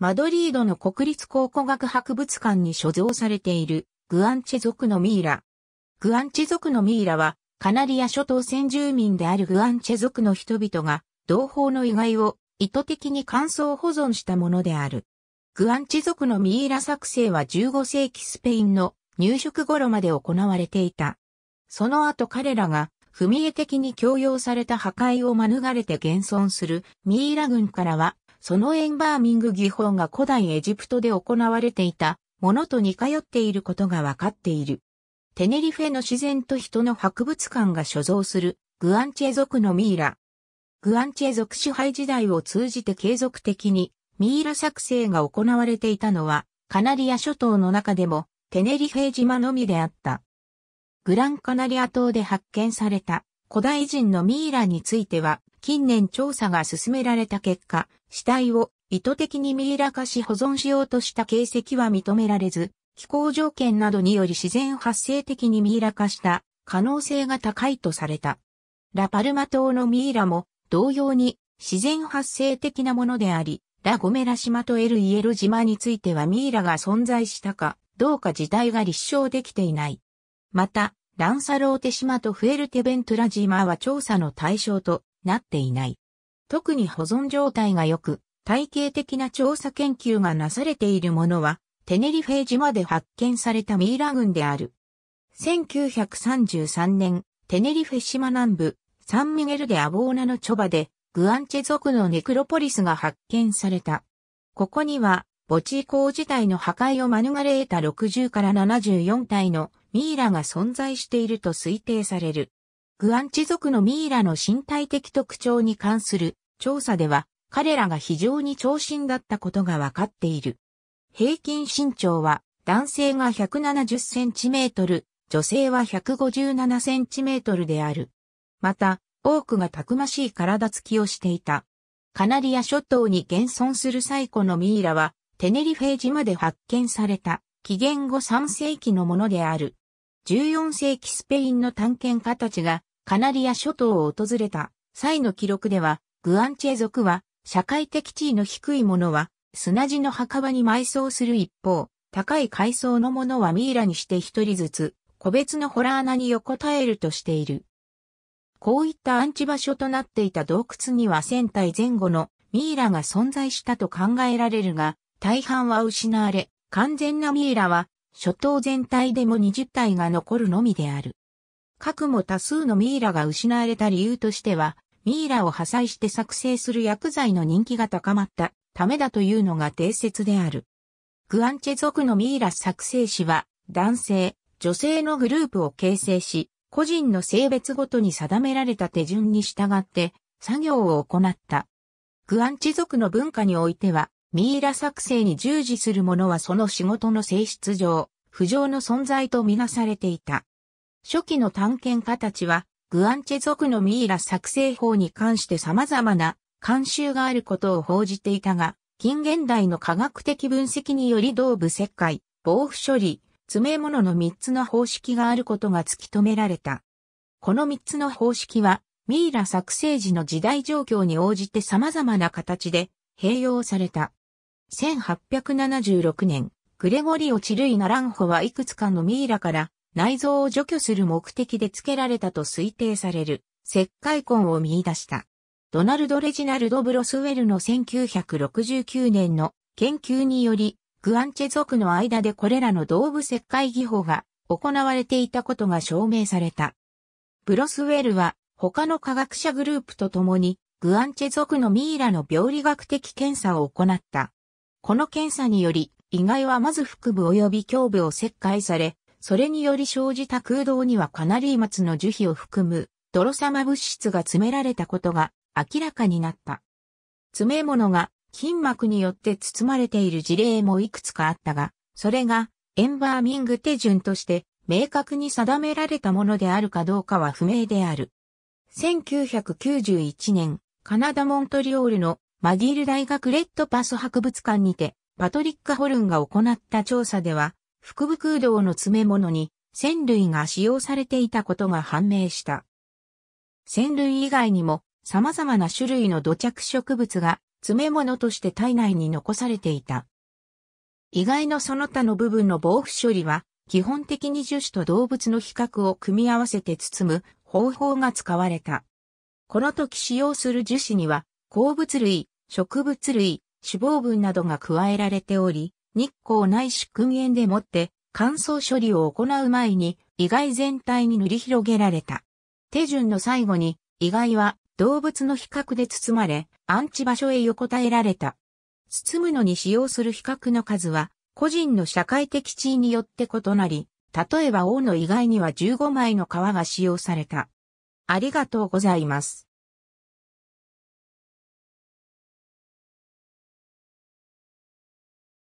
マドリードの国立考古学博物館に所蔵されているグアンチェ族のミイラ。グアンチェ族のミイラはカナリア諸島先住民であるグアンチェ族の人々が同胞の遺骸を意図的に乾燥保存したものである。グアンチ族のミイラ作成は15世紀スペインの入植頃まで行われていた。その後彼らが踏み絵的に強要された破壊を免れて現存するミイラ軍からはそのエンバーミング技法が古代エジプトで行われていたものと似通っていることがわかっている。テネリフェの自然と人の博物館が所蔵するグアンチェ族のミイラ。グアンチェ族支配時代を通じて継続的にミイラ作成が行われていたのはカナリア諸島の中でもテネリフェ島のみであった。グランカナリア島で発見された古代人のミイラについては近年調査が進められた結果、死体を意図的にミイラ化し保存しようとした形跡は認められず、気候条件などにより自然発生的にミイラ化した可能性が高いとされた。ラパルマ島のミイラも同様に自然発生的なものであり、ラゴメラ島とエルイエル島についてはミイラが存在したかどうか自体が立証できていない。また、ランサローテ島とフエルテベントラ島は調査の対象となっていない。特に保存状態が良く、体系的な調査研究がなされているものは、テネリフェ島で発見されたミイラ群である。1933年、テネリフェ島南部、サンミゲルでアボーナのチョバで、グアンチェ族のネクロポリスが発見された。ここには、墓地遺構自体の破壊を免れ得た60から74体のミイラが存在していると推定される。グアンチ族のミイラの身体的特徴に関する調査では、彼らが非常に長身だったことが分かっている。平均身長は男性が170センチメートル、女性は157センチメートルである。また、多くがたくましい体つきをしていた。カナリア諸島に現存する最古のミイラは、テネリフェ島で発見された、紀元後3世紀のものである。14世紀スペインの探検家たちがカナリア諸島を訪れた際の記録では、グアンチェ族は、社会的地位の低い者は、砂地の墓場に埋葬する一方、高い階層の者はミイラにして一人ずつ、個別のホラー穴に横たえるとしている。こういった安置場所となっていた洞窟には1000体前後のミイラが存在したと考えられるが、大半は失われ、完全なミイラは、諸島全体でも20体が残るのみである。核も多数のミイラが失われた理由としては、ミイラを破砕して作成する薬剤の人気が高まったためだというのが定説である。グアンチェ族のミイラ作成士は、男性、女性のグループを形成し、個人の性別ごとに定められた手順に従って、作業を行った。グアンチ族の文化においては、ミイラ作成に従事する者はその仕事の性質上、不条の存在とみなされていた。初期の探検家たちは、グアンチェ族のミイラ作成法に関して様々な慣習があることを報じていたが、近現代の科学的分析により動物切開、防腐処理、詰め物の3つの方式があることが突き止められた。この3つの方式は、ミイラ作成時の時代状況に応じて様々な形で併用された。1876年、グレゴリオ・チルイ・ナランホはいくつかのミイラから内臓を除去する目的で付けられたと推定される石灰根を見出した。ドナルド・レジナルド・ブロスウェルの1969年の研究により、グアンチェ族の間でこれらの動物石灰技法が行われていたことが証明された。ブロスウェルは他の科学者グループと共にグアンチェ族のミイラの病理学的検査を行った。この検査により、意外はまず腹部及び胸部を切開され、それにより生じた空洞にはカナリー松の樹皮を含む泥様物質が詰められたことが明らかになった。詰め物が筋膜によって包まれている事例もいくつかあったが、それがエンバーミング手順として明確に定められたものであるかどうかは不明である。1991年、カナダ・モントリオールのマギル大学レッドパス博物館にて、パトリック・ホルンが行った調査では、腹部空洞の詰め物に線類が使用されていたことが判明した。線類以外にも様々な種類の土着植物が詰め物として体内に残されていた。意外のその他の部分の防腐処理は、基本的に樹脂と動物の比較を組み合わせて包む方法が使われた。この時使用する樹脂には、鉱物類、植物類、脂肪分などが加えられており、日光内視訓園でもって乾燥処理を行う前に意外全体に塗り広げられた。手順の最後に意外は動物の比較で包まれ安置場所へ横たえられた。包むのに使用する比較の数は個人の社会的地位によって異なり、例えば王の胃外には15枚の皮が使用された。ありがとうございます。